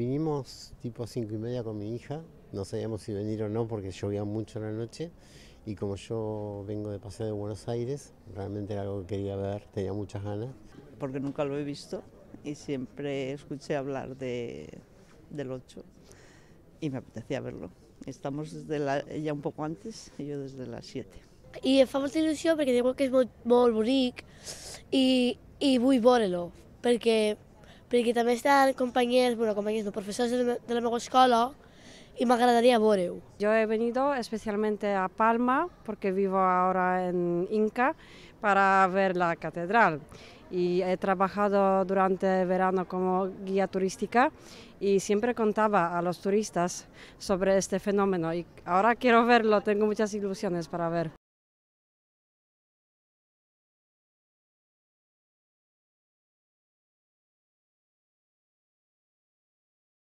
vinimos tipo cinco y media con mi hija, no sabíamos si venir o no porque llovía mucho en la noche y como yo vengo de paseo de Buenos Aires, realmente era algo que quería ver, tenía muchas ganas. Porque nunca lo he visto y siempre escuché hablar de, del 8 y me apetecía verlo. Estamos desde un poco antes y yo desde las 7. Y es famoso ilusión porque porque que es y y bonito perquè también están compañeros, bueno, compañeros profesores de la, de escuela, y me agradaría Boreu. Yo he venido especialmente a Palma porque vivo ahora en Inca para ver la catedral y he trabajado durante el verano como guía turística y siempre contaba a los turistas sobre este fenómeno y ahora quiero verlo, tengo muchas ilusiones para ver.